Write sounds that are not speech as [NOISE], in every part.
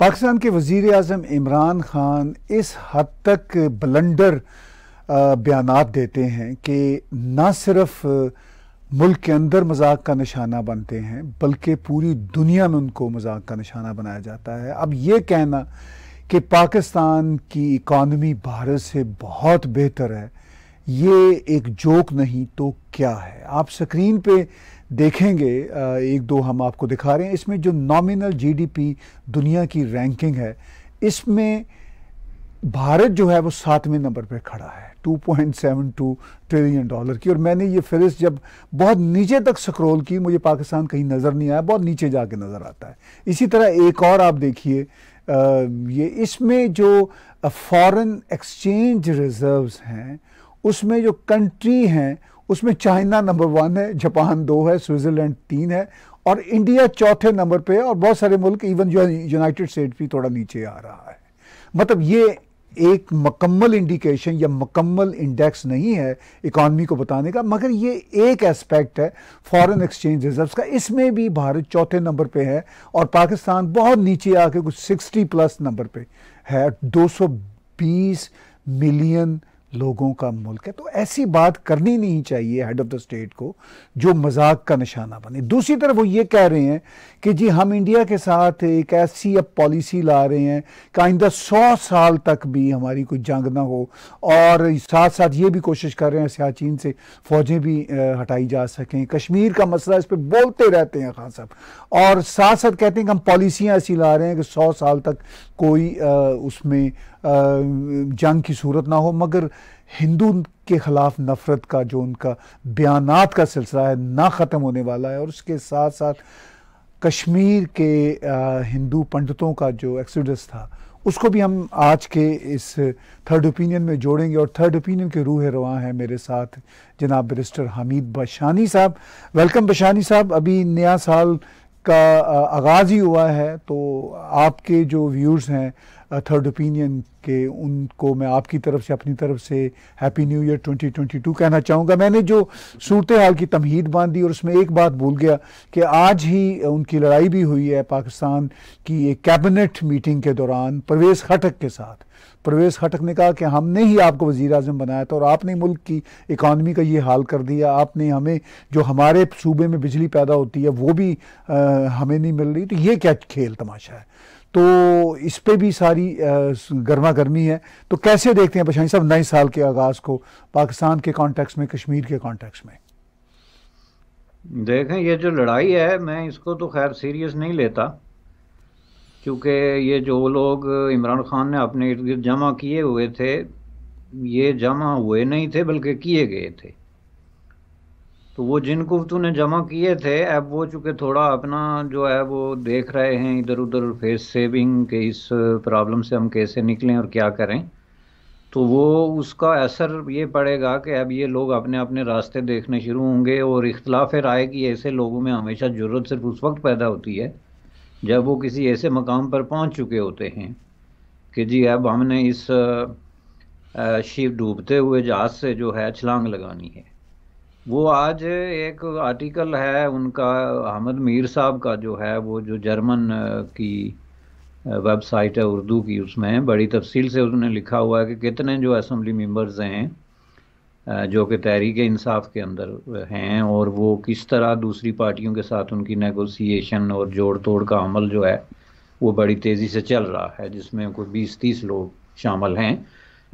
पाकिस्तान के वज़ी अजम इमरान ख़ान इस हद तक बलंडर बयान देते हैं कि न सिर्फ मुल्क के अंदर मजाक का निशाना बनते हैं बल्कि पूरी दुनिया में उनको मजाक का निशाना बनाया जाता है अब ये कहना कि पाकिस्तान की इकानमी भारत से बहुत बेहतर है ये एक जोक नहीं तो क्या है आप स्क्रीन पे देखेंगे एक दो हम आपको दिखा रहे हैं इसमें जो नॉमिनल जीडीपी दुनिया की रैंकिंग है इसमें भारत जो है वो सातवें नंबर पर खड़ा है 2.72 ट्रिलियन डॉलर की और मैंने ये फहरिस्त जब बहुत नीचे तक स्क्रॉल की मुझे पाकिस्तान कहीं नज़र नहीं आया बहुत नीचे जाके नज़र आता है इसी तरह एक और आप देखिए ये इसमें जो फॉरेन एक्सचेंज रिजर्व्स हैं उसमें जो कंट्री हैं उसमें चाइना नंबर वन है जापान दो है स्विट्ज़रलैंड तीन है और इंडिया चौथे नंबर पे है और बहुत सारे मुल्क इवन जो यूनाइटेड स्टेट भी थोड़ा नीचे आ रहा है मतलब ये एक मकम्मल इंडिकेशन या मकम्मल इंडेक्स नहीं है इकॉनमी को बताने का मगर ये एक एस्पेक्ट है फॉरेन एक्सचेंज रिजर्व्स का इसमें भी भारत चौथे नंबर पे है और पाकिस्तान बहुत नीचे आके कुछ 60 प्लस नंबर पे है 220 मिलियन लोगों का मुल्क है तो ऐसी बात करनी नहीं चाहिए हेड ऑफ द स्टेट को जो मजाक का निशाना बने दूसरी तरफ वो ये कह रहे हैं कि जी हम इंडिया के साथ एक ऐसी अब पॉलिसी ला रहे हैं कि आइंदा सौ साल तक भी हमारी कोई जंग ना हो और साथ साथ ये भी कोशिश कर रहे हैं सियाचिन से फौजें भी हटाई जा सकें कश्मीर का मसला इस पर बोलते रहते हैं खान साहब और साथ साथ कहते हैं कि हम पॉलिसियाँ ऐसी ला रहे हैं कि सौ साल तक कोई उसमें जंग की सूरत ना हो मगर हिंदू के ख़िलाफ़ नफ़रत का जो उनका बयानात का सिलसिला है ना ख़त्म होने वाला है और उसके साथ साथ कश्मीर के हिंदू पंडितों का जो एक्सोडस था उसको भी हम आज के इस थर्ड ओपिनियन में जोड़ेंगे और थर्ड ओपिनियन के रूह रवा हैं मेरे साथ जनाब बरिस्टर हमीद बशानी साहब वेलकम बशानी साहब अभी नया साल का आगाज़ ही हुआ है तो आपके जो व्यूज़ हैं थर्ड ओपिनियन के उनको मैं आपकी तरफ से अपनी तरफ से हैप्पी न्यू ईयर 2022 कहना चाहूँगा मैंने जो सूरत हाल की तमहीद बांधी और उसमें एक बात भूल गया कि आज ही उनकी लड़ाई भी हुई है पाकिस्तान की एक कैबिनेट मीटिंग के दौरान परवेज़ खटक के साथ परवेज़ खटक ने कहा कि हमने ही आपको वज़ी अजम बनाया था और आपने मुल्क की इकानमी का ये हाल कर दिया आपने हमें जो हमारे सूबे में बिजली पैदा होती है वो भी आ, हमें नहीं मिल रही तो ये क्या खेल तमाशा है तो इस पर भी सारी गर्मा गर्मी है तो कैसे देखते हैं बशाही साहब नए साल के आगाज़ को पाकिस्तान के कॉन्टेक्स में कश्मीर के कॉन्टेक्स में देखें ये जो लड़ाई है मैं इसको तो खैर सीरियस नहीं लेता क्योंकि ये जो लोग इमरान खान ने अपने इर्द गिर्द जमा किए हुए थे ये जमा हुए नहीं थे बल्कि किए गए थे तो वो जिन कुफ्तू ने जमा किए थे अब वो चूँकि थोड़ा अपना जो है वो देख रहे हैं इधर उधर फेस सेविंग के इस प्रॉब्लम से हम कैसे निकलें और क्या करें तो वो उसका असर ये पड़ेगा कि अब ये लोग अपने अपने रास्ते देखने शुरू होंगे और इख्तलाफ राय की ऐसे लोगों में हमेशा ज़रूरत सिर्फ उस वक्त पैदा होती है जब वो किसी ऐसे मकाम पर पहुंच चुके होते हैं कि जी अब हमने इस शिव डूबते हुए जहाज़ से जो है छलांग लगानी है वो आज एक आर्टिकल है उनका अहमद मीर साहब का जो है वो जो जर्मन की वेबसाइट है उर्दू की उसमें बड़ी तफसील से उसने लिखा हुआ है कि कितने जो असम्बली मेम्बर्स हैं जो कि तहरीक इंसाफ के अंदर हैं और वो किस तरह दूसरी पार्टियों के साथ उनकी नेगोशिएशन और जोड़ तोड़ का अमल जो है वो बड़ी तेज़ी से चल रहा है जिसमें कोई बीस तीस लोग शामिल हैं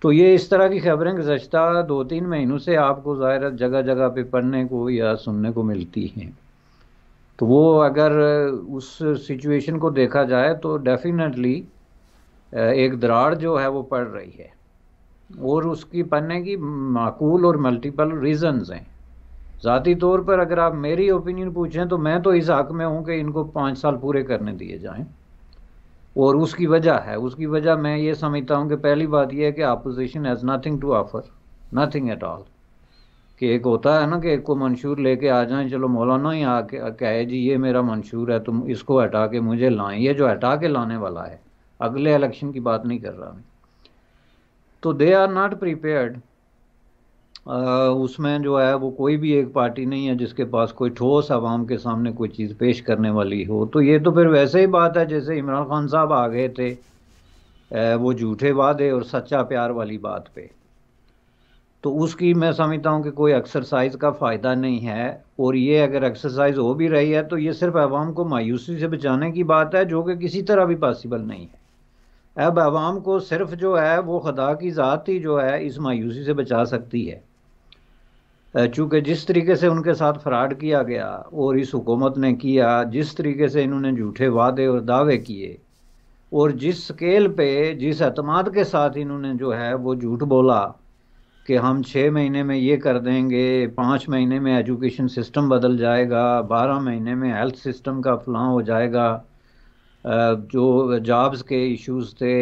तो ये इस तरह की खबरें गुजशत दो तीन महीनों से आपको ज़ाहिर जगह जगह पे पढ़ने को या सुनने को मिलती हैं तो वो अगर उस सिचुएशन को देखा जाए तो डेफिनेटली एक दराड़ जो है वो पड़ रही है और उसकी पढ़ने की माकूल और मल्टीपल रीजंस हैं ज़ाती तौर पर अगर आप मेरी ओपिनियन पूछें तो मैं तो इस हक में हूँ कि इनको पाँच साल पूरे करने दिए जाएँ और उसकी वजह है उसकी वजह मैं ये समझता हूँ कि पहली बात यह है कि opposition has nothing to offer nothing at all कि एक होता है ना कि एक को मंशूर लेके आ जाए चलो मौलाना ही आके कहे जी ये मेरा मंशूर है तुम इसको हटा के मुझे लाएं ये जो हटा के लाने वाला है अगले इलेक्शन की बात नहीं कर रहा मैं तो दे आर नॉट प्रिपेयर्ड उसमें जो है वो कोई भी एक पार्टी नहीं है जिसके पास कोई ठोस आवाम के सामने कोई चीज़ पेश करने वाली हो तो ये तो फिर वैसे ही बात है जैसे इमरान खान साहब आ गए थे वो झूठे वादे और सच्चा प्यार वाली बात पे तो उसकी मैं समझता हूँ कि कोई एक्सरसाइज का फ़ायदा नहीं है और ये अगर एक्सरसाइज हो भी रही है तो ये सिर्फ आवाम को मायूसी से बचाने की बात है जो कि किसी तरह भी पॉसिबल नहीं है अब आवाम को सिर्फ जो है वो खुदा की ज़ात ही जो है इस मायूसी से बचा सकती है चूँकि जिस तरीके से उनके साथ फ्रॉड किया गया और इस हुकूमत ने किया जिस तरीके से इन्होंने झूठे वादे और दावे किए और जिस स्केल पे जिस अतमाद के साथ इन्होंने जो है वो झूठ बोला कि हम छः महीने में ये कर देंगे पाँच महीने में एजुकेशन सिस्टम बदल जाएगा बारह महीने में हेल्थ सिस्टम का फलाँ हो जाएगा जो जॉब्स के इश्यूज थे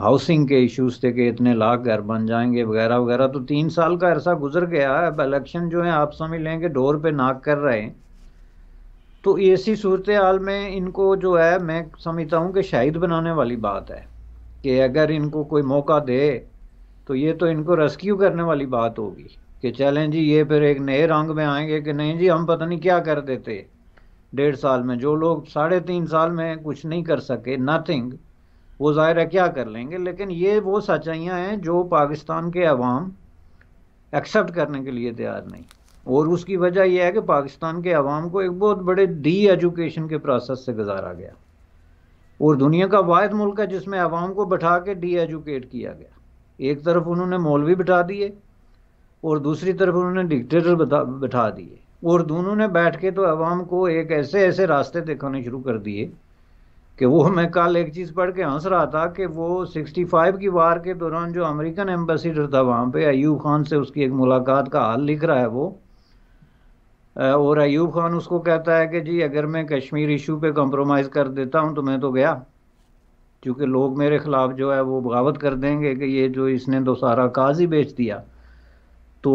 हाउसिंग के इश्यूज थे कि इतने लाख घर बन जाएंगे वगैरह वगैरह तो तीन साल का ऐसा गुजर गया अब इलेक्शन जो है आप समझ लें कि डोर पे नाक कर रहे हैं तो ऐसी सूरत हाल में इनको जो है मैं समझता हूँ कि शहीद बनाने वाली बात है कि अगर इनको कोई मौका दे तो ये तो इनको रेस्क्यू करने वाली बात होगी कि चलें जी ये फिर एक नए रंग में आएंगे कि नहीं जी हम पता नहीं क्या कर देते डेढ़ साल में जो लोग साढ़े तीन साल में कुछ नहीं कर सके नथिंग वो ज़ाहिर है क्या कर लेंगे लेकिन ये वो सच्चाइयाँ हैं जो पाकिस्तान के अवाम एक्सेप्ट करने के लिए तैयार नहीं और उसकी वजह यह है कि पाकिस्तान के अवाम को एक बहुत बड़े डी एजुकेशन के प्रोसेस से गुजारा गया और दुनिया का वाद मुल्क है जिसमें अवाम को बैठा के डी एजुकेट किया गया एक तरफ उन्होंने मौलवी बिठा दिए और दूसरी तरफ उन्होंने डिक्टेटर बैठा दिए और दोनों ने बैठ के तो आवाम को एक ऐसे ऐसे रास्ते दिखाने शुरू कर दिए कि वो मैं कल एक चीज़ पढ़ के हंस रहा था कि वो 65 की वार के दौरान जो अमेरिकन एम्बेसडर था वहाँ पे अयूब खान से उसकी एक मुलाकात का हाल लिख रहा है वो और अयूब खान उसको कहता है कि जी अगर मैं कश्मीर इशू पे कंप्रोमाइज़ कर देता हूँ तो मैं तो गया क्योंकि लोग मेरे ख़िलाफ़ जो है वो बगावत कर देंगे कि ये जो इसने तो सारा काज ही बेच दिया तो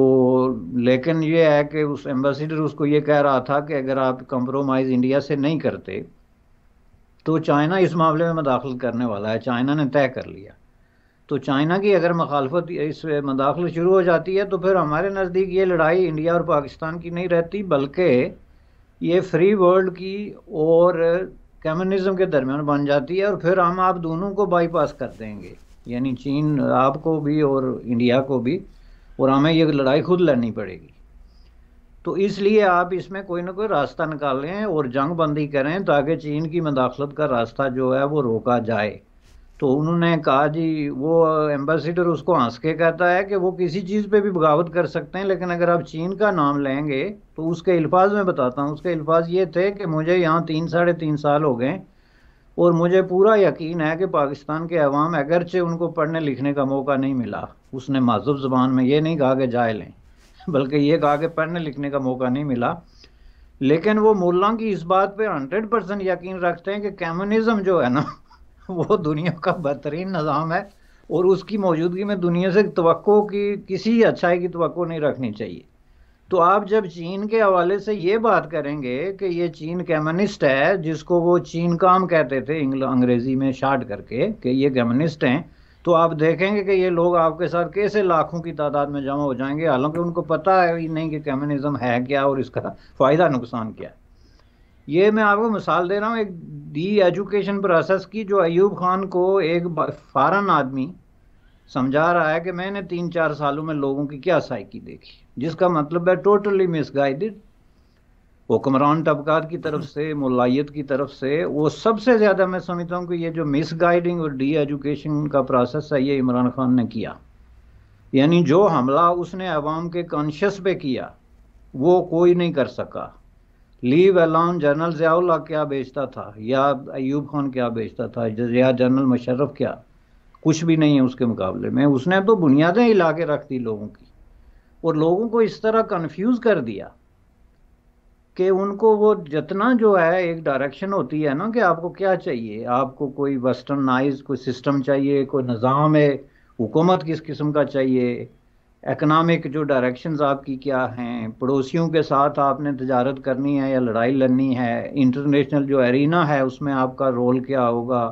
लेकिन ये है कि उस एम्बेसडर उसको ये कह रहा था कि अगर आप कंप्रोमाइज़ इंडिया से नहीं करते तो चाइना इस मामले में मदाखल करने वाला है चाइना ने तय कर लिया तो चाइना की अगर मखालफत इस मदाखलत शुरू हो जाती है तो फिर हमारे नज़दीक ये लड़ाई इंडिया और पाकिस्तान की नहीं रहती बल्कि ये फ्री वर्ल्ड की और कम्युनिज्म के दरमियान बन जाती है और फिर हम आप दोनों को बाईपास कर देंगे यानी चीन आपको भी और इंडिया को भी और हमें ये लड़ाई खुद लड़नी पड़ेगी तो इसलिए आप इसमें कोई ना कोई रास्ता निकालें और जंग बंदी करें ताकि तो चीन की मदाखलत का रास्ता जो है वो रोका जाए तो उन्होंने कहा जी वो एम्बेसडर उसको हंस के कहता है कि वो किसी चीज़ पे भी बगावत कर सकते हैं लेकिन अगर आप चीन का नाम लेंगे तो उसके अल्फाज में बताता हूँ उसके अल्फाज ये थे कि मुझे यहाँ तीन साढ़े तीन साल हो गए और मुझे पूरा यकीन है कि पाकिस्तान के अवाम अगरचे उनको पढ़ने लिखने का मौका नहीं मिला उसने महजूब ज़बान में ये नहीं कहा कि जाए लें बल्कि ये कहा कि पढ़ने लिखने का मौका नहीं मिला लेकिन वो मुला की इस बात पे हंड्रेड परसेंट यकीन रखते हैं कि कम्युनिज़म जो है ना [LAUGHS] वो दुनिया का बेहतरीन निज़ाम है और उसकी मौजूदगी में दुनिया से तो की किसी अच्छाई की तो नहीं रखनी चाहिए तो आप जब चीन के हवाले से ये बात करेंगे कि ये चीन कम्युनिस्ट है जिसको वो चीन काम कहते थे अंग्रेजी में शार्ट करके कि ये कम्युनिस्ट हैं तो आप देखेंगे कि ये लोग आपके साथ कैसे लाखों की तादाद में जमा हो जाएंगे हालांकि उनको पता है ही नहीं कि कम्युनिज्म है क्या और इसका फ़ायदा नुकसान क्या है ये मैं आपको मिसाल दे रहा हूँ एक डी एजुकेशन प्रोसेस की जो अयूब खान को एक फ़ारन आदमी समझा रहा है कि मैंने तीन चार सालों में लोगों की क्या साइकी देखी जिसका मतलब है टोटली मिसगाइडेड हुक्मरान तबकार की तरफ हम्म। से मुलायत की तरफ से वो सबसे ज़्यादा मैं समझता हूँ कि ये जो मिसगाइडिंग और डी एजुकेशन का प्रोसेस है ये इमरान खान ने किया यानी जो हमला उसने अवाम के कॉन्शियस पे किया वो कोई नहीं कर सका लीव अलाउन जनरल जयाउल्ला क्या बेचता था या अयूब खान क्या बेचता था या जनरल मशरफ क्या कुछ भी नहीं है उसके मुकाबले में उसने तो बुनियादें ही ला के रख दी लोगों की और लोगों को इस तरह कंफ्यूज कर दिया कि उनको वो जितना जो है एक डायरेक्शन होती है ना कि आपको क्या चाहिए आपको कोई वेस्टर्नाइज कोई सिस्टम चाहिए कोई निज़ाम है हुकूमत किस किस्म का चाहिए इकनॉमिक जो डायरेक्शंस आपकी क्या हैं पड़ोसियों के साथ आपने तजारत करनी है या लड़ाई लड़नी है इंटरनेशनल जो एरिना है उसमें आपका रोल क्या होगा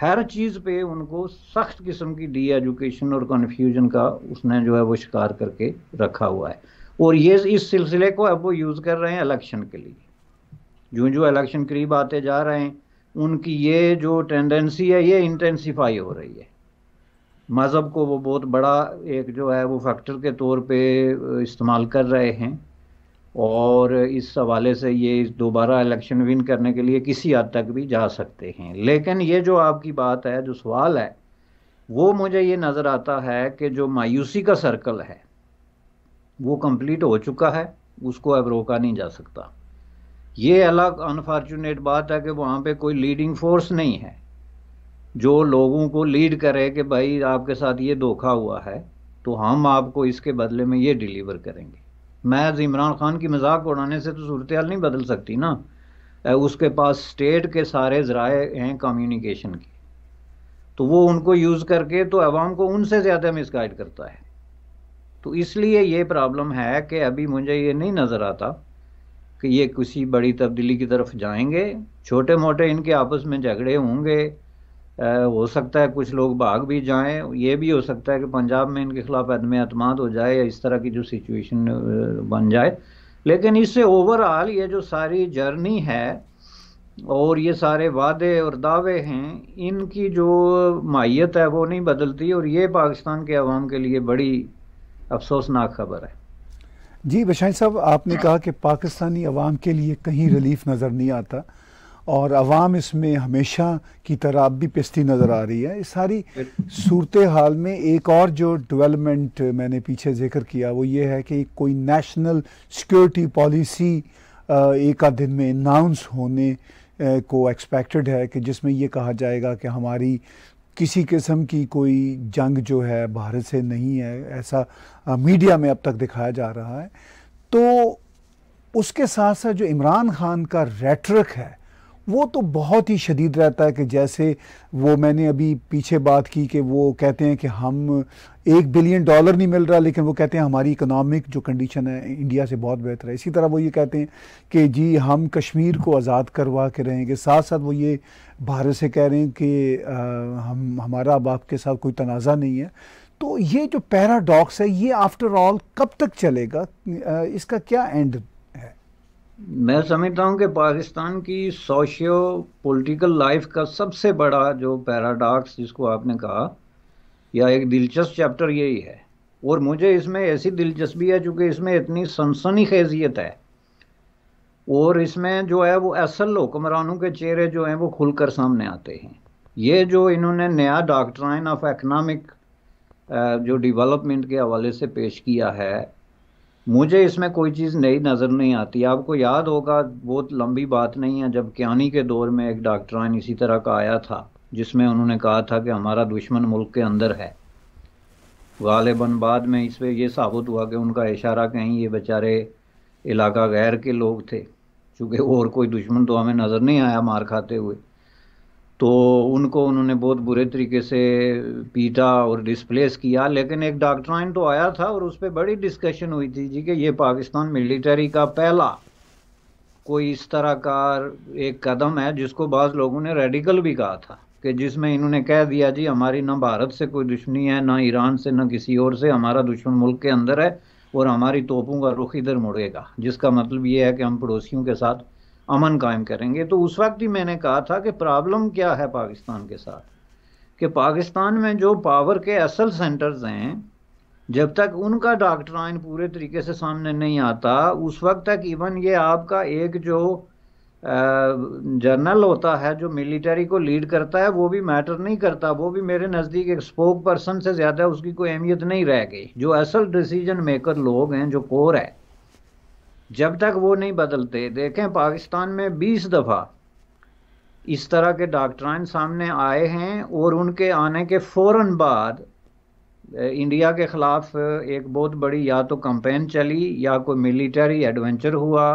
हर चीज़ पे उनको सख्त किस्म की डी एजुकेशन और कन्फ्यूजन का उसने जो है वो शिकार करके रखा हुआ है और ये इस सिलसिले को अब वो यूज़ कर रहे हैं इलेक्शन के लिए जो जो इलेक्शन करीब आते जा रहे हैं उनकी ये जो टेंडेंसी है ये इंटेंसीफाई हो रही है मज़हब को वो बहुत बड़ा एक जो है वो फैक्टर के तौर पे इस्तेमाल कर रहे हैं और इस हवाले से ये दोबारा इलेक्शन विन करने के लिए किसी हद तक भी जा सकते हैं लेकिन ये जो आपकी बात है जो सवाल है वो मुझे ये नज़र आता है कि जो मायूसी का सर्कल है वो कंप्लीट हो चुका है उसको अब रोका नहीं जा सकता ये अलग अनफॉर्चुनेट बात है कि वहाँ पे कोई लीडिंग फोर्स नहीं है जो लोगों को लीड करे कि भाई आपके साथ ये धोखा हुआ है तो हम आपको इसके बदले में ये डिलीवर करेंगे महज इमरान खान की मजाक उड़ाने से तो सूरत हाल नहीं बदल सकती ना उसके पास स्टेट के सारे जराए हैं कम्युनिकेशन की तो वो उनको यूज़ करके तो अवाम को उनसे ज़्यादा गाइड करता है तो इसलिए ये प्रॉब्लम है कि अभी मुझे ये नहीं नज़र आता कि ये किसी बड़ी तब्दीली की तरफ जाएंगे छोटे मोटे इनके आपस में झगड़े होंगे हो सकता है कुछ लोग भाग भी जाएं ये भी हो सकता है कि पंजाब में इनके खिलाफ अदम अतमाद हो जाए या इस तरह की जो सिचुएशन बन जाए लेकिन इससे ओवरऑल ये जो सारी जर्नी है और ये सारे वादे और दावे हैं इनकी जो माहियत है वो नहीं बदलती और ये पाकिस्तान के आवाम के लिए बड़ी अफसोसनाक खबर है जी बशाई साहब आपने कहा कि पाकिस्तानी आवाम के लिए कहीं रिलीफ नज़र नहीं आता और आवाम इसमें हमेशा की तरह अब भी पिस्ती नज़र आ रही है इस सारी सूरत हाल में एक और जो डेवलपमेंट मैंने पीछे जिक्र किया वो ये है कि कोई नेशनल सिक्योरिटी पॉलिसी एक आध दिन में अनाउंस होने को एक्सपेक्टेड है कि जिसमें ये कहा जाएगा कि हमारी किसी किस्म की कोई जंग जो है भारत से नहीं है ऐसा मीडिया में अब तक दिखाया जा रहा है तो उसके साथ साथ जो इमरान खान का रेटरक है वो तो बहुत ही शदीद रहता है कि जैसे वो मैंने अभी पीछे बात की कि वो कहते हैं कि हम एक बिलियन डॉलर नहीं मिल रहा लेकिन वो कहते हैं हमारी इकोनॉमिक जो कंडीशन है इंडिया से बहुत बेहतर है इसी तरह वो ये कहते हैं कि जी हम कश्मीर को आज़ाद करवा के रहेंगे साथ साथ वो ये भारत से कह रहे हैं कि आ, हम हमारा अब आपके साथ कोई तनाज़ा नहीं है तो ये जो पैराडॉक्स है ये आफ्टर ऑल कब तक चलेगा इसका क्या एंड मैं समझता हूं कि पाकिस्तान की सोशियो पॉलिटिकल लाइफ का सबसे बड़ा जो पैराडॉक्स जिसको आपने कहा या एक दिलचस्प चैप्टर यही है और मुझे इसमें ऐसी दिलचस्पी है चूँकि इसमें इतनी सनसनी खैजियत है और इसमें जो है वो असल हुक्मरानों के चेहरे जो हैं वो खुलकर सामने आते हैं ये जो इन्होंने नया डॉक्ट्राइन ऑफ इकनॉमिक जो डेवलपमेंट के हवाले से पेश किया है मुझे इसमें कोई चीज़ नई नज़र नहीं आती आपको याद होगा बहुत लंबी बात नहीं है जब क्यानी के दौर में एक डॉक्टरान इसी तरह का आया था जिसमें उन्होंने कहा था कि हमारा दुश्मन मुल्क के अंदर है गालिबन बाद में इस पर यह साबित हुआ कि उनका इशारा कहीं ये बेचारे इलाका गैर के लोग थे चूँकि और कोई दुश्मन तो हमें नज़र नहीं आया मार खाते हुए तो उनको उन्होंने बहुत बुरे तरीके से पीटा और डिस्प्लेस किया लेकिन एक डॉक्ट्राइन तो आया था और उस पर बड़ी डिस्कशन हुई थी जी कि ये पाकिस्तान मिलिट्री का पहला कोई इस तरह का एक कदम है जिसको बाद लोगों ने रेडिकल भी कहा था कि जिसमें इन्होंने कह दिया जी हमारी ना भारत से कोई दुश्मनी है ना ईरान से ना किसी और से हमारा दुश्मन मुल्क के अंदर है और हमारी तोपों का रुख इधर मुड़ेगा जिसका मतलब ये है कि हम पड़ोसियों के साथ अमन कायम करेंगे तो उस वक्त ही मैंने कहा था कि प्रॉब्लम क्या है पाकिस्तान के साथ कि पाकिस्तान में जो पावर के असल सेंटर्स हैं जब तक उनका डॉक्ट्राइन पूरे तरीके से सामने नहीं आता उस वक्त तक इवन ये आपका एक जो जर्नल होता है जो मिलिट्री को लीड करता है वो भी मैटर नहीं करता वो भी मेरे नज़दीक एक स्पोक पर्सन से ज़्यादा उसकी कोई अहमियत नहीं रह गई जो असल डिसीजन मेकर लोग हैं जो कोर है जब तक वो नहीं बदलते देखें पाकिस्तान में 20 दफ़ा इस तरह के डॉक्टरान सामने आए हैं और उनके आने के फ़ौर बाद इंडिया के ख़िलाफ़ एक बहुत बड़ी या तो कंपेन चली या कोई मिलिटरी एडवेंचर हुआ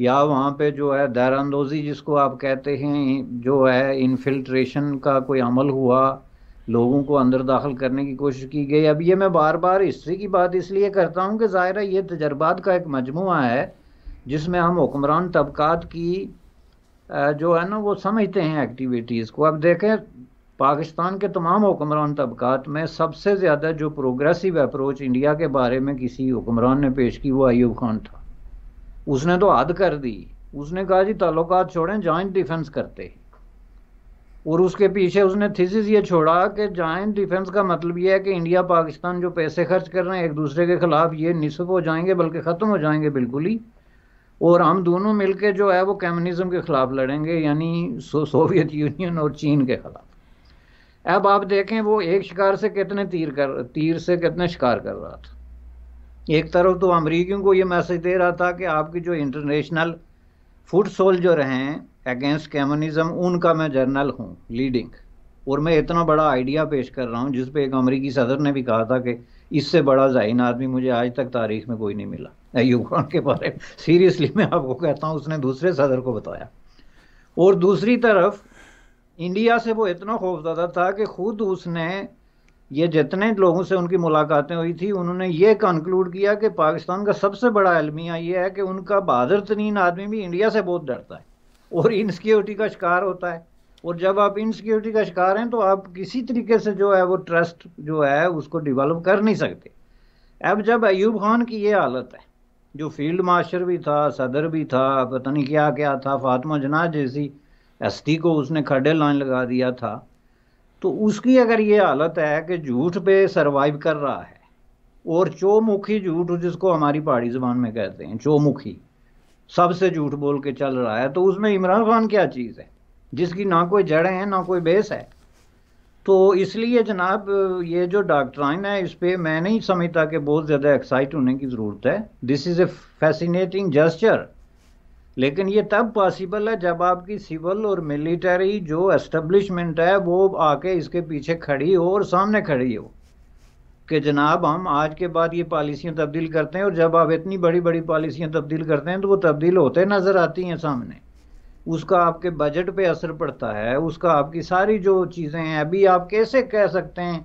या वहाँ पे जो है दहरानंदोजी जिसको आप कहते हैं जो है इनफिल्ट्रेशन का कोई अमल हुआ लोगों को अंदर दाखिल करने की कोशिश की गई अब ये मैं बार बार हिस्ट्री की बात इसलिए करता हूँ कि ज़ाहिर ये तजर्बात का एक मजमू है जिसमें हम हुक्मरान तबक़ात की जो है ना वो समझते हैं एक्टिविटीज़ को अब देखें पाकिस्तान के तमाम हुक्मरान तबक़ात में सबसे ज़्यादा जो प्रोग्रेसिव अप्रोच इंडिया के बारे में किसी हुक्मरान ने पेश की वो अयूब खान था उसने तो हद कर दी उसने कहा जी ताल्लुकात छोड़ें जॉइंट डिफेंस करते हैं और उसके पीछे उसने थीसिस ये छोड़ा कि जॉइंट डिफेंस का मतलब ये है कि इंडिया पाकिस्तान जो पैसे खर्च कर रहे हैं एक दूसरे के खिलाफ ये निसफ हो जाएंगे बल्कि ख़त्म हो जाएंगे बिल्कुल ही और हम दोनों मिलके जो है वो कम्युनिज्म के ख़िलाफ़ लड़ेंगे यानी सो, सोवियत यूनियन और चीन के ख़िलाफ़ अब आप देखें वो एक शिकार से कितने तीर कर तीर से कितने शिकार कर रहा था एक तरफ तो अमरीकियों को ये मैसेज दे रहा था कि आपकी जो इंटरनेशनल फुट सोल्जर हैं अगेंस्ट कम्युनिज्म उनका मैं जर्नल हूँ लीडिंग और मैं इतना बड़ा आइडिया पेश कर रहा हूँ जिसपे एक अमरीकी सदर ने भी कहा था कि इससे बड़ा जहीन आदमी मुझे आज तक तारीख में कोई नहीं मिला यूक्रेन के बारे में सीरियसली मैं आपको कहता हूँ उसने दूसरे सदर को बताया और दूसरी तरफ इंडिया से वो इतना खौफजदा था कि खुद उसने ये जितने लोगों से उनकी मुलाकातें हुई थी उन्होंने ये कंक्लूड किया कि पाकिस्तान का सबसे बड़ा अलमिया ये है कि उनका बहादुर तरीन आदमी भी इंडिया से बहुत डरता है और इनसिक्योरिटी का शिकार होता है और जब आप इनसिक्योरिटी का शिकार हैं तो आप किसी तरीके से जो है वो ट्रस्ट जो है उसको डिवेलप कर नहीं सकते अब जब अयूब खान की ये हालत है जो फील्ड मास्टर भी था सदर भी था पता नहीं क्या क्या था फातमा जना जैसी हस्ती को उसने खड्डे लाइन लगा दिया था तो उसकी अगर ये हालत है कि झूठ पे सरवाइव कर रहा है और चौमुखी झूठ जिसको हमारी पहाड़ी ज़बान में कहते हैं चौमुखी सबसे झूठ बोल के चल रहा है तो उसमें इमरान खान क्या चीज़ है जिसकी ना कोई जड़ें हैं ना कोई बेस है तो इसलिए जनाब ये जो डॉक्ट्राइन है इस पर मैं नहीं समझता कि बहुत ज़्यादा एक्साइट होने की ज़रूरत है this is a fascinating gesture लेकिन ये तब पॉसिबल है जब आपकी सिविल और मिलिट्री जो एस्टेब्लिशमेंट है वो आके इसके पीछे खड़ी हो और सामने खड़ी हो कि जनाब हम आज के बाद ये पॉलिसियाँ तब्दील करते हैं और जब आप इतनी बड़ी बड़ी पॉलिसियाँ तब्दील करते हैं तो वो तब्दील होते नज़र आती हैं सामने उसका आपके बजट पे असर पड़ता है उसका आपकी सारी जो चीज़ें हैं अभी आप कैसे कह सकते हैं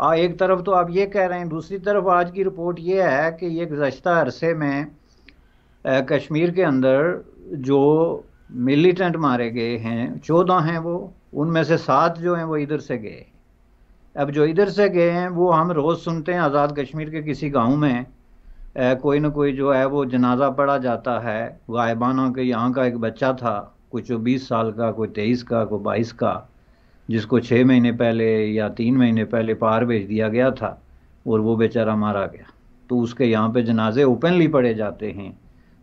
आ, एक तरफ तो आप ये कह रहे हैं दूसरी तरफ आज की रिपोर्ट ये है कि ये गुज्त अरसे में आ, कश्मीर के अंदर जो मिलिटेंट मारे गए हैं चौदह हैं वो उनमें से सात जो हैं वो इधर से गए अब जो इधर से गए हैं वो हम रोज़ सुनते हैं आज़ाद कश्मीर के किसी गांव में कोई ना कोई जो है वो जनाजा पढ़ा जाता है गायबाना के यहाँ का एक बच्चा था कोई चौबीस साल का कोई तेईस का कोई बाईस का जिसको छः महीने पहले या तीन महीने पहले पार भेज दिया गया था और वो बेचारा मारा गया तो उसके यहाँ पे जनाजे ओपनली पढ़े जाते हैं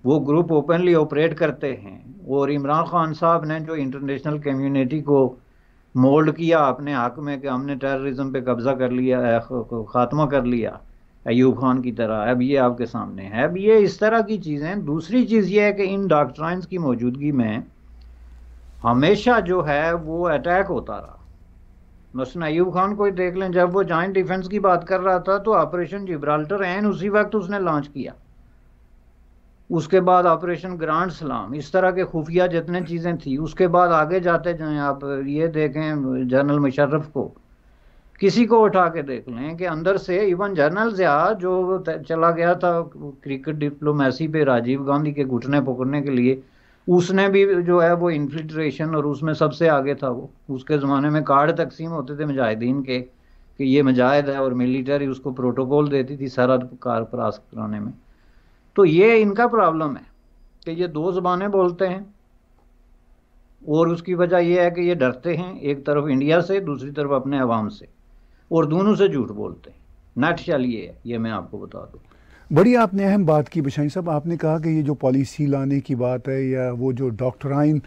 वो ग्रुप ओपनली ऑपरेट करते हैं और इमरान खान साहब ने जो इंटरनेशनल कम्युनिटी को मोल्ड किया अपने हक में कि हमने टेररिज्म पे कब्जा कर लिया खात्मा कर लिया अयूब खान की तरह अब ये आपके सामने है अब ये इस तरह की चीज़ें दूसरी चीज़ ये है कि इन डॉक्ट्राइंस की मौजूदगी में हमेशा जो है वो अटैक होता रहा मसन अयूब खान को ही देख लें जब वो जॉइंट डिफेंस की बात कर रहा था तो ऑपरेशन जिब्राल्टर एन उसी वक्त उसने लॉन्च किया उसके बाद ऑपरेशन ग्रांड सलाम इस तरह के खुफिया जितने चीज़ें थी उसके बाद आगे जाते जाए आप ये देखें जनरल मुशर्रफ को किसी को उठा के देख लें कि अंदर से इवन जनरल ज़िया जो चला गया था क्रिकेट डिप्लोमेसी पे राजीव गांधी के घुटने पकड़ने के लिए उसने भी जो है वो इन्फिल्ट्रेशन और उसमें सबसे आगे था वो उसके ज़माने में कार्ड तकसीम होते थे मुजाहिदीन के कि ये मुजाहिद है और मिलिट्री उसको प्रोटोकॉल देती थी सरहद कार क्रॉस कराने में तो ये इनका प्रॉब्लम है कि ये दो जबाने बोलते हैं और उसकी वजह यह है कि ये डरते हैं एक तरफ इंडिया से दूसरी तरफ अपने आवाम से और दोनों से झूठ बोलते हैं नट ये है ये मैं आपको बता दूँ बड़ी आपने अहम बात की बिशाई साहब आपने कहा कि ये जो पॉलिसी लाने की बात है या वो जो डॉक्टराइन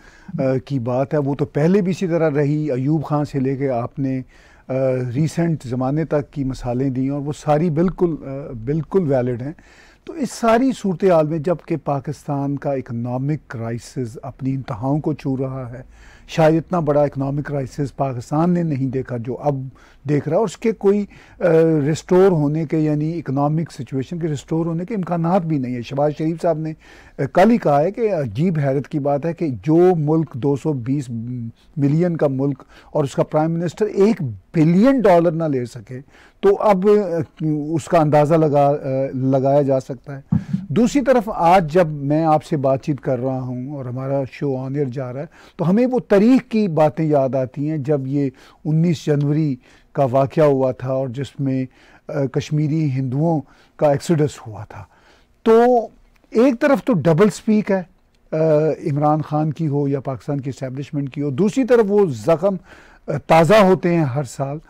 की बात है वो तो पहले भी इसी तरह रही अयूब खान से लेके आपने रिसेंट ज़माने तक की मिसालें दी और वो सारी बिल्कुल बिल्कुल वैलिड हैं तो इस सारी सूरत हाल में जबकि पाकिस्तान का इकनॉमिक क्राइसिस अपनी इंतहाओं को छू रहा है शायद इतना बड़ा इकनॉमिक क्राइसिस पाकिस्तान ने नहीं देखा जो अब देख रहा है और उसके कोई रिस्टोर होने के यानी इकनॉमिक सिचुएशन के रिस्टोर होने के इम्कान भी नहीं है शबाज शरीफ साहब ने कल ही कहा है कि अजीब हैरत की बात है कि जो मुल्क 220 मिलियन का मुल्क और उसका प्राइम मिनिस्टर एक बिलियन डॉलर ना ले सके तो अब उसका अंदाज़ा लगा लगाया जा सकता है दूसरी तरफ आज जब मैं आपसे बातचीत कर रहा हूँ और हमारा शो ऑन एयर जा रहा है तो हमें वो तरी तारीख की बातें याद आती हैं जब ये 19 जनवरी का वाक़ हुआ था और जिसमें कश्मीरी हिंदुओं का एक्सीडस हुआ था तो एक तरफ तो डबल स्पीक है इमरान खान की हो या पाकिस्तान की इस्टेबलिशमेंट की हो दूसरी तरफ वो ज़ख़म ताज़ा होते हैं हर साल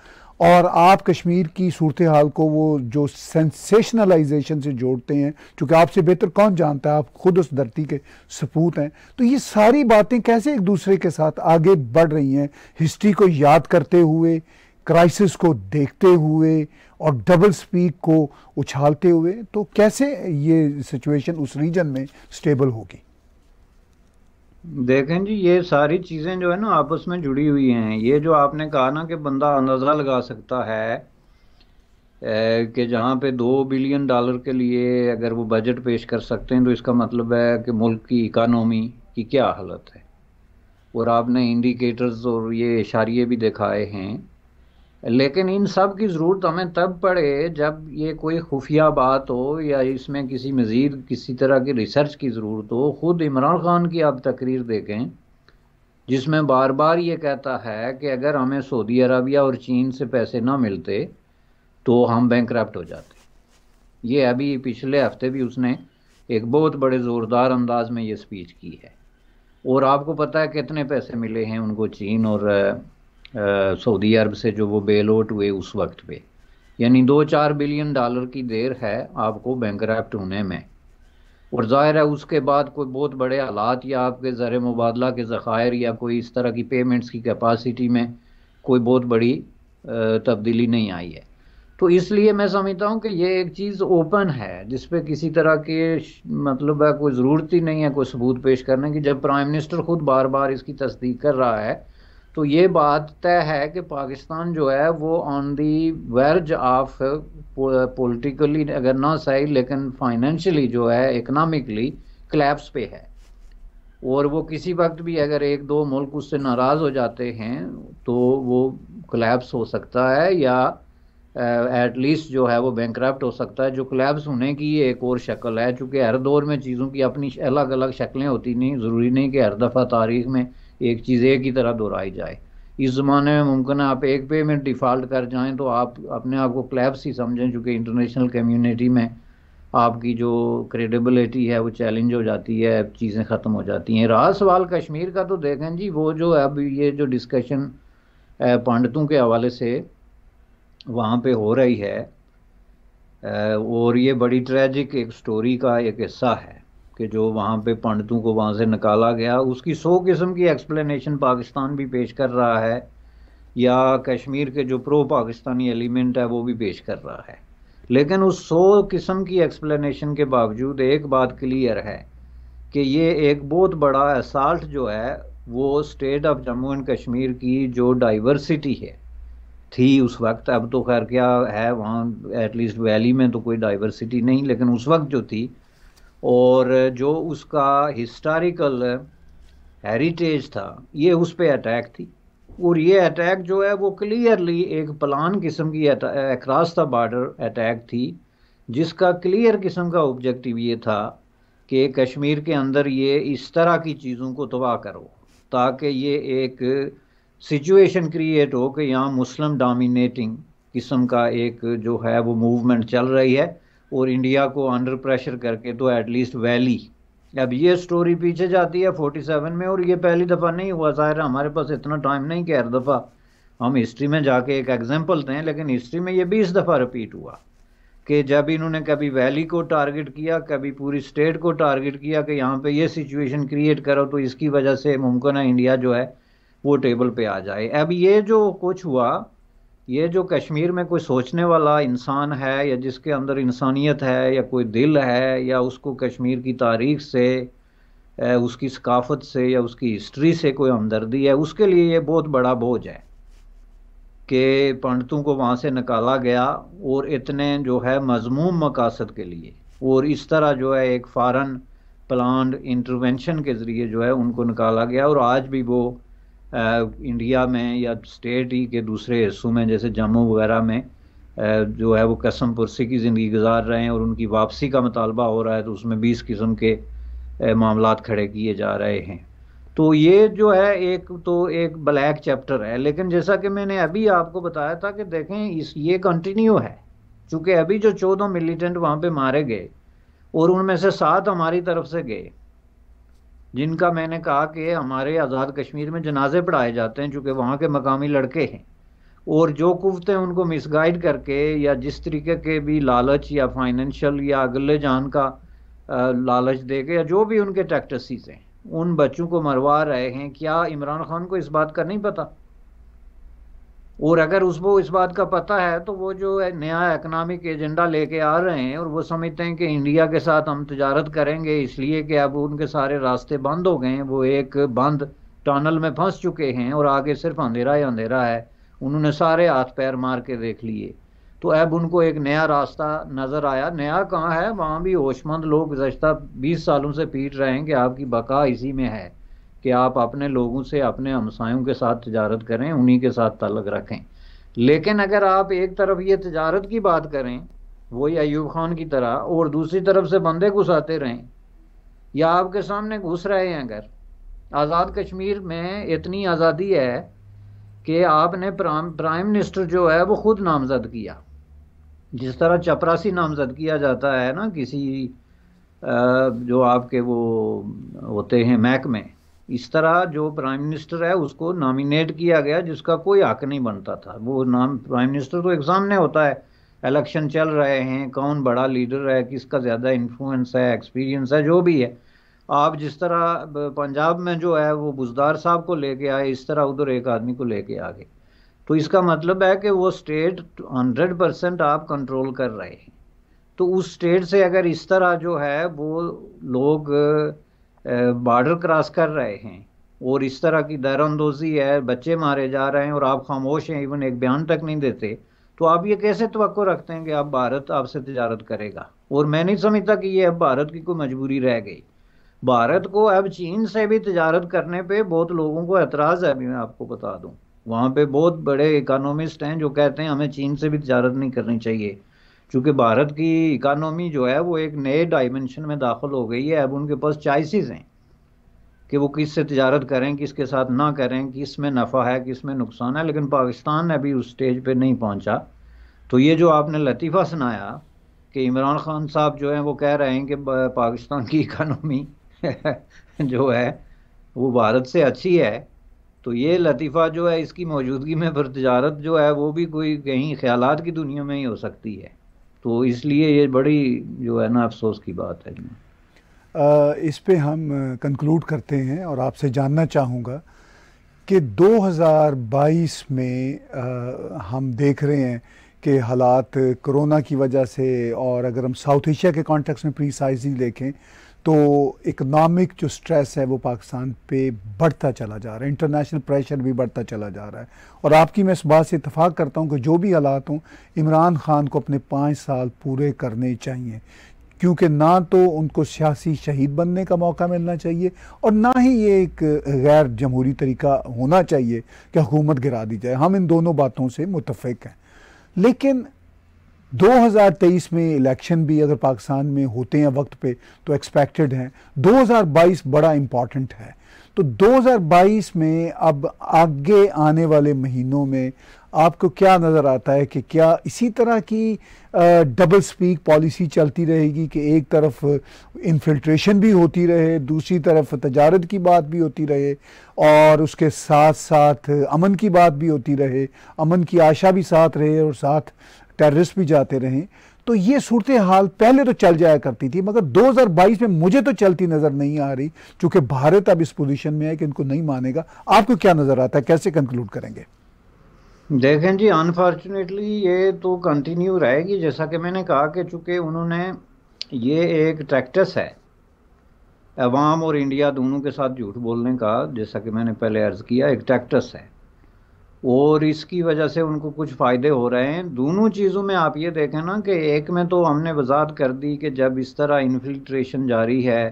और आप कश्मीर की सूरत हाल को वो जो सेंसेशनलाइजेशन से जोड़ते हैं चूँकि आपसे बेहतर कौन जानता है आप खुद उस धरती के सपूत हैं तो ये सारी बातें कैसे एक दूसरे के साथ आगे बढ़ रही हैं हिस्ट्री को याद करते हुए क्राइसिस को देखते हुए और डबल स्पीक को उछालते हुए तो कैसे ये सिचुएशन उस रीजन में स्टेबल होगी देखें जी ये सारी चीज़ें जो है ना आपस में जुड़ी हुई हैं ये जो आपने कहा ना कि बंदा अंदाज़ा लगा सकता है कि जहाँ पे दो बिलियन डॉलर के लिए अगर वो बजट पेश कर सकते हैं तो इसका मतलब है कि मुल्क की इकानमी की क्या हालत है और आपने इंडिकेटर्स और ये इशारे भी दिखाए हैं लेकिन इन सब की ज़रूरत हमें तब पड़े जब ये कोई खुफिया बात हो या इसमें किसी मज़ीद किसी तरह की रिसर्च की ज़रूरत हो ख़ुद इमरान ख़ान की आप तकरीर देखें जिसमें बार बार ये कहता है कि अगर हमें सऊदी अरबिया और चीन से पैसे ना मिलते तो हम बैंक हो जाते ये अभी पिछले हफ्ते भी उसने एक बहुत बड़े ज़ोरदार अंदाज में ये स्पीच की है और आपको पता है कितने पैसे मिले हैं उनको चीन और सऊदी अरब से जो वो आउट हुए उस वक्त पे यानी दो चार बिलियन डॉलर की देर है आपको बैंक होने में और ज़ाहिर है उसके बाद कोई बहुत बड़े हालात या आपके ज़र मुबादला के ज़खायर या कोई इस तरह की पेमेंट्स की कैपासिटी में कोई बहुत बड़ी तब्दीली नहीं आई है तो इसलिए मैं समझता हूँ कि ये एक चीज़ ओपन है जिस किसी तरह के मतलब है कोई ज़रूरत ही नहीं है कोई सबूत पेश करने की जब प्राइम मिनिस्टर ख़ुद बार बार इसकी तस्दीक कर रहा है तो ये बात तय है कि पाकिस्तान जो है वो on the verge of politically अगर ना सही लेकिन फाइनेंशियली जो है इकनॉमिकली क्लैप्स पे है और वो किसी वक्त भी अगर एक दो मुल्क उससे नाराज़ हो जाते हैं तो वो क्लैप्स हो सकता है या एटलीस्ट uh, जो है वो बैंक हो सकता है जो क्लैप्स होने की एक और शक्ल है चूँकि हर दौर में चीज़ों की अपनी अलग अलग शक्लें होती नहीं ज़रूरी नहीं कि हर दफ़ा तारीख में एक चीज़ एक ही तरह दोहराई जाए इस ज़माने में मुमकिन है आप एक पे में डिफ़ॉल्ट कर जाएं तो आप अपने आप को क्लैप्स ही समझें चूँकि इंटरनेशनल कम्युनिटी में आपकी जो क्रेडिबिलिटी है वो चैलेंज हो जाती है चीज़ें ख़त्म हो जाती हैं रहा सवाल कश्मीर का तो देखें जी वो जो अब ये जो डिस्कशन पंडितों के हवाले से वहाँ पे हो रही है और ये बड़ी ट्रेजिक एक स्टोरी का एक हिस्सा है कि जो वहाँ पे पंडितों को वहाँ से निकाला गया उसकी सौ किस्म की एक्सप्लेनेशन पाकिस्तान भी पेश कर रहा है या कश्मीर के जो प्रो पाकिस्तानी एलिमेंट है वो भी पेश कर रहा है लेकिन उस सौ किस्म की एक्सप्लेनेशन के बावजूद एक बात क्लियर है कि ये एक बहुत बड़ा असाल्ट जो है वो state of Jammu and Kashmir की जो डाइवर्सिटी है थी उस वक्त अब तो खैर क्या है वहाँ एटलीस्ट वैली में तो कोई डाइवर्सिटी नहीं लेकिन उस वक्त जो थी और जो उसका हिस्टारिकल हेरिटेज था ये उस पर अटैक थी और ये अटैक जो है वो क्लियरली एक प्लान किस्म की अक्रॉस द बॉर्डर अटैक थी जिसका क्लियर किस्म का ऑब्जेक्टिव ये था कि कश्मीर के अंदर ये इस तरह की चीज़ों को तबाह करो ताकि ये एक सिचुएशन क्रिएट हो कि यहाँ मुस्लिम डोमिनेटिंग किस्म का एक जो है वो मूवमेंट चल रही है और इंडिया को अंडर प्रेशर करके तो एटलीस्ट वैली अब ये स्टोरी पीछे जाती है 47 में और ये पहली दफ़ा नहीं हुआ ज़ाहिर हमारे पास इतना टाइम नहीं कि हर दफ़ा हम हिस्ट्री में जाके एक एग्जाम्पल दें लेकिन हिस्ट्री में ये इस दफ़ा रिपीट हुआ कि जब इन्होंने कभी वैली को टारगेट किया कभी पूरी स्टेट को टारगेट किया कि यहाँ पे ये सिचुएशन क्रिएट करो तो इसकी वजह से मुमकिन है इंडिया जो है वो टेबल पे आ जाए अब ये जो कुछ हुआ ये जो कश्मीर में कोई सोचने वाला इंसान है या जिसके अंदर इंसानियत है या कोई दिल है या उसको कश्मीर की तारीख से उसकी सकाफत से या उसकी हिस्ट्री से कोई हमदर्दी है उसके लिए ये बहुत बड़ा बोझ है कि पंडितों को वहाँ से निकाला गया और इतने जो है मजमूम मकासद के लिए और इस तरह जो है एक फ़ारन प्लान इंटरवेंशन के ज़रिए जो है उनको निकाला गया और आज भी वो इंडिया में या स्टेट ही के दूसरे हिस्सों में जैसे जम्मू वगैरह में जो है वो कसम पुरसी की ज़िंदगी गुजार रहे हैं और उनकी वापसी का मुतालबा हो रहा है तो उसमें बीस किस्म के मामला खड़े किए जा रहे हैं तो ये जो है एक तो एक ब्लैक चैप्टर है लेकिन जैसा कि मैंने अभी आपको बताया था कि देखें इस ये कंटिन्यू है क्योंकि अभी जो चौदह मिलिटेंट वहाँ पे मारे गए और उनमें से सात हमारी तरफ से गए जिनका मैंने कहा कि हमारे आज़ाद कश्मीर में जनाजे पढ़ाए जाते हैं चूँकि वहाँ के मकामी लड़के हैं और जो कुफ्तें उनको मिसगाइड करके या जिस तरीके के भी लालच या फाइनेंशियल या अगले जान का लालच दे के या जो भी उनके टैक्टसीज हैं उन बच्चों को मरवा रहे हैं क्या इमरान खान को इस बात का नहीं पता और अगर उसको इस बात का पता है तो वो जो नया इकोनॉमिक एजेंडा लेके आ रहे हैं और वो समझते हैं कि इंडिया के साथ हम तजारत करेंगे इसलिए कि अब उनके सारे रास्ते बंद हो गए हैं वो एक बंद टनल में फंस चुके हैं और आगे सिर्फ अंधेरा ही अंधेरा है उन्होंने सारे हाथ पैर मार के देख लिए तो अब उनको एक नया रास्ता नज़र आया नया कहाँ है वहाँ भी होशमंद लोग गुजशत बीस सालों से पीट रहे हैं कि आपकी बका इसी में है कि आप अपने लोगों से अपने हमसायों के साथ तजारत करें उन्हीं के साथ तलक रखें लेकिन अगर आप एक तरफ ये तजारत की बात करें वही अयूब खान की तरह और दूसरी तरफ से बंदे घुसाते रहें या आपके सामने घुस रहे हैं अगर आज़ाद कश्मीर में इतनी आज़ादी है कि आपने प्राइम मिनिस्टर जो है वो खुद नामजद किया जिस तरह चपरासी नामजद किया जाता है ना किसी जो आपके वो होते हैं महकमे इस तरह जो प्राइम मिनिस्टर है उसको नॉमिनेट किया गया जिसका कोई हक नहीं बनता था वो नाम प्राइम मिनिस्टर तो एग्जाम ने होता है इलेक्शन चल रहे हैं कौन बड़ा लीडर है किसका ज़्यादा इन्फ्लुएंस है एक्सपीरियंस है जो भी है आप जिस तरह पंजाब में जो है वो बुजदार साहब को लेके आए इस तरह उधर एक आदमी को लेके आ गए तो इसका मतलब है कि वो स्टेट हंड्रेड परसेंट आप कंट्रोल कर रहे हैं तो उस स्टेट से अगर इस तरह जो है वो लोग बॉर्डर क्रॉस कर रहे हैं और इस तरह की दरअंदोजी है बच्चे मारे जा रहे हैं और आप खामोश हैं इवन एक बयान तक नहीं देते तो आप ये कैसे तो रखते हैं कि आप भारत आपसे तजारत करेगा और मैं नहीं समझता कि ये अब भारत की कोई मजबूरी रह गई भारत को अब चीन से भी तजारत करने पे बहुत लोगों को एतराज़ है अभी मैं आपको बता दूं वहां पे बहुत बड़े इकोनॉमिस्ट हैं जो कहते हैं हमें चीन से भी तजारत नहीं करनी चाहिए चूँकि भारत की इकानमी जो है वो एक नए डायमेंशन में दाखिल हो गई है अब उनके पास चॉइसिस हैं कि वो किस से तजारत करें किस के साथ ना करें किस में नफ़ा है किस में नुकसान है लेकिन पाकिस्तान अभी उस स्टेज पर नहीं पहुँचा तो ये जो आपने लतीफ़ा सुनाया कि इमरान खान साहब जो हैं वो कह रहे हैं कि पाकिस्तान की इकानमी [LAUGHS] जो है वो भारत से अच्छी है तो ये लतीफ़ा जो है इसकी मौजूदगी में फिर तजारत जो है वो भी कोई कहीं ख्याल की दुनिया में ही हो सकती है तो इसलिए ये बड़ी जो है ना अफसोस की बात है आ, इस पे हम कंक्लूड करते हैं और आपसे जानना चाहूँगा कि 2022 में आ, हम देख रहे हैं कि हालात कोरोना की वजह से और अगर हम साउथ एशिया के कॉन्टेक्स्ट में प्रीसाइजली देखें तो इकनॉमिक जो स्ट्रेस है वो पाकिस्तान पे बढ़ता चला जा रहा है इंटरनेशनल प्रेशर भी बढ़ता चला जा रहा है और आपकी मैं इस बात से इतफाक़ करता हूँ कि जो भी हालात हों इमरान खान को अपने पाँच साल पूरे करने चाहिए क्योंकि ना तो उनको सियासी शहीद बनने का मौका मिलना चाहिए और ना ही ये एक गैर जमहूरी तरीका होना चाहिए कि हुकूमत गिरा दी जाए हम इन दोनों बातों से मुतफ़ हैं लेकिन 2023 में इलेक्शन भी अगर पाकिस्तान में होते हैं वक्त पे तो एक्सपेक्टेड हैं 2022 बड़ा इम्पॉर्टेंट है तो 2022 में अब आगे आने वाले महीनों में आपको क्या नज़र आता है कि क्या इसी तरह की डबल स्पीक पॉलिसी चलती रहेगी कि एक तरफ इन्फिल्ट्रेशन भी होती रहे दूसरी तरफ तजारत की बात भी होती रहे और उसके साथ साथ अमन की बात भी होती रहे अमन की आशा भी साथ रहे और साथ टेररिस्ट भी जाते रहे तो ये सूरत हाल पहले तो चल जाया करती थी मगर 2022 में मुझे तो चलती नज़र नहीं आ रही क्योंकि भारत अब इस पोजीशन में है कि इनको नहीं मानेगा आपको क्या नज़र आता है कैसे कंक्लूड करेंगे देखें जी अनफॉर्चुनेटली ये तो कंटिन्यू रहेगी जैसा कि मैंने कहा कि चूंकि उन्होंने ये एक ट्रैक्टस है अवाम और इंडिया दोनों के साथ झूठ बोलने का जैसा कि मैंने पहले अर्ज़ किया एक टैक्टस है और इसकी वजह से उनको कुछ फ़ायदे हो रहे हैं दोनों चीज़ों में आप ये देखें ना कि एक में तो हमने वजात कर दी कि जब इस तरह इन्फिल्ट्रेशन जारी है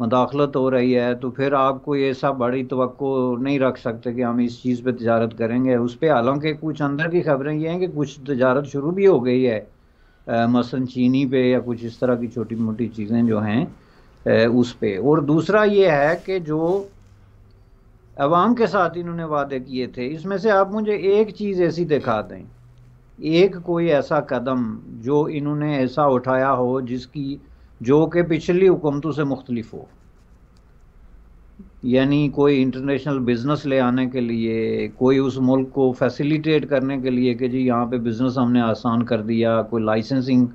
मदाखलत हो रही है तो फिर आप कोई ऐसा बड़ी तो नहीं रख सकते कि हम इस चीज़ पे तजारत करेंगे उस पर हालांकि कुछ अंदर की खबरें ये हैं कि कुछ तजारत शुरू भी हो गई है मसन चीनी पे या कुछ इस तरह की छोटी मोटी चीज़ें जो हैं उस पर और दूसरा ये है कि जो अवाम के साथ इन्होंने वादे किए थे इसमें से आप मुझे एक चीज़ ऐसी दिखा दें एक कोई ऐसा कदम जो इन्होंने ऐसा उठाया हो जिसकी जो कि पिछली हुकूमतों से मुख्तलिफ हो यानी कोई इंटरनेशनल बिज़नेस ले आने के लिए कोई उस मुल्क को फैसिलिटेट करने के लिए कि जी यहाँ पे बिज़नेस हमने आसान कर दिया कोई लाइसेंसिंग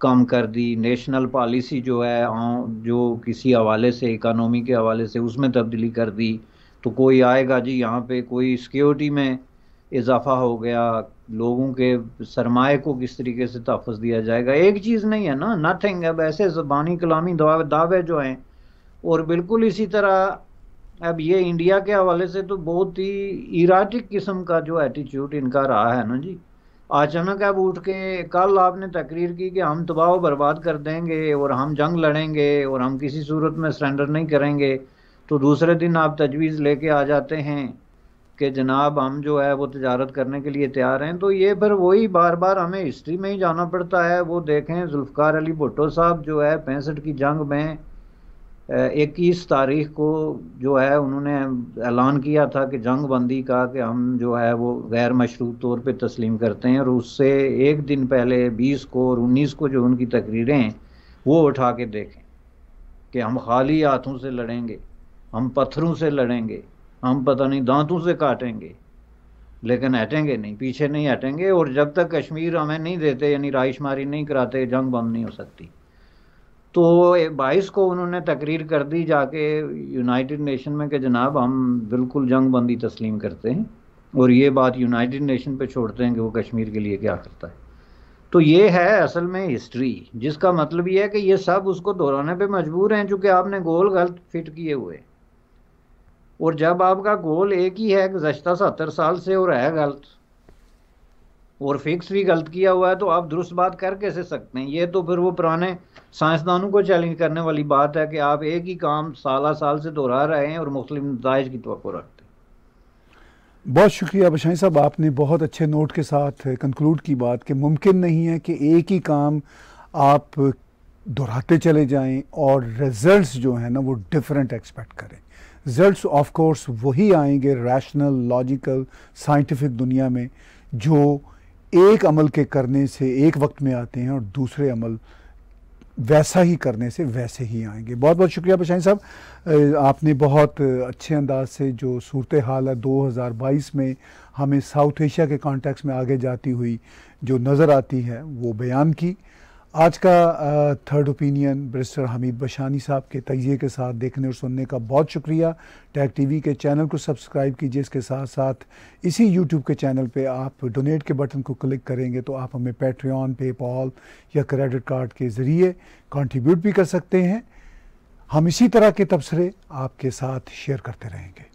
कम कर दी नेशनल पॉलिसी जो है जो किसी हवाले से इकानोमी के हवाले से उसमें तब्दीली कर दी तो कोई आएगा जी यहाँ पे कोई सिक्योरिटी में इजाफा हो गया लोगों के सरमाए को किस तरीके से तहफ़ दिया जाएगा एक चीज़ नहीं है ना नथिंग अब ऐसे ज़बानी कलामी दावे जो हैं और बिल्कुल इसी तरह अब ये इंडिया के हवाले से तो बहुत ही इराटिक किस्म का जो एटीट्यूड इनका रहा है ना जी अचानक अब उठ के कल आपने तकरीर की कि हम तबाह बर्बाद कर देंगे और हम जंग लड़ेंगे और हम किसी सूरत में सरेंडर नहीं करेंगे तो दूसरे दिन आप तजवीज़ लेके आ जाते हैं कि जनाब हम जो है वो तजारत करने के लिए तैयार हैं तो ये फिर वही बार बार हमें हिस्ट्री में ही जाना पड़ता है वो देखें जुल्फ़ार अली भुट्टो साहब जो है पैंसठ की जंग में इक्कीस तारीख को जो है उन्होंने ऐलान किया था कि जंग बंदी का कि हम जो है वो गैर मशरू तौर पे तस्लीम करते हैं और उससे एक दिन पहले बीस को और उन्नीस को जो उनकी तकरीरें हैं वो उठा के देखें कि हम खाली हाथों से लड़ेंगे हम पत्थरों से लड़ेंगे हम पता नहीं दांतों से काटेंगे लेकिन हटेंगे नहीं पीछे नहीं हटेंगे और जब तक कश्मीर हमें नहीं देते यानी राइशमारी नहीं कराते जंग बंद नहीं हो सकती तो बाईस को उन्होंने तकरीर कर दी जाके यूनाइटेड नेशन में कि जनाब हम बिल्कुल जंग बंदी तस्लीम करते हैं और ये बात यूनाइटेड नेशन पे छोड़ते हैं कि वो कश्मीर के लिए क्या करता है तो ये है असल में हिस्ट्री जिसका मतलब ये है कि ये सब उसको दोहराने पे मजबूर हैं चूँकि आपने गोल गलत फिट किए हुए हैं और जब आपका गोल एक ही है गुजशत सत्तर साल से और है गलत और फिक्स भी गलत किया हुआ है तो आप दुरुस्त बात कर कैसे सकते हैं ये तो फिर वो पुराने साइंसदानों को चैलेंज करने वाली बात है कि आप एक ही काम साल साल से दोहरा रहे हैं और मुस्लिम नतज की तो रखते हैं बहुत शुक्रिया बशाई साहब आपने बहुत अच्छे नोट के साथ कंक्लूड की बात कि मुमकिन नहीं है कि एक ही काम आप दोहराते चले जाएं और रिजल्ट्स जो हैं ना वो डिफरेंट एक्सपेक्ट करें रिजल्ट्स ऑफ कोर्स वही आएंगे रैशनल लॉजिकल साइंटिफिक दुनिया में जो एक अमल के करने से एक वक्त में आते हैं और दूसरे अमल वैसा ही करने से वैसे ही आएंगे बहुत बहुत शुक्रिया पशाइन साहब आपने बहुत अच्छे अंदाज से जो सूरत हाल है 2022 में हमें साउथ एशिया के कॉन्टेक्स्ट में आगे जाती हुई जो नज़र आती है वो बयान की आज का third opinion barrister Hameed Bashani साहब के तजिए के साथ देखने और सुनने का बहुत शुक्रिया टैग टीवी के चैनल को सब्सक्राइब कीजिए इसके साथ साथ इसी यूट्यूब के चैनल पे आप डोनेट के बटन को क्लिक करेंगे तो आप हमें पेट्रियन पे पॉल या क्रेडिट कार्ड के ज़रिए कंट्रीब्यूट भी कर सकते हैं हम इसी तरह के तबसरे आपके साथ शेयर करते रहेंगे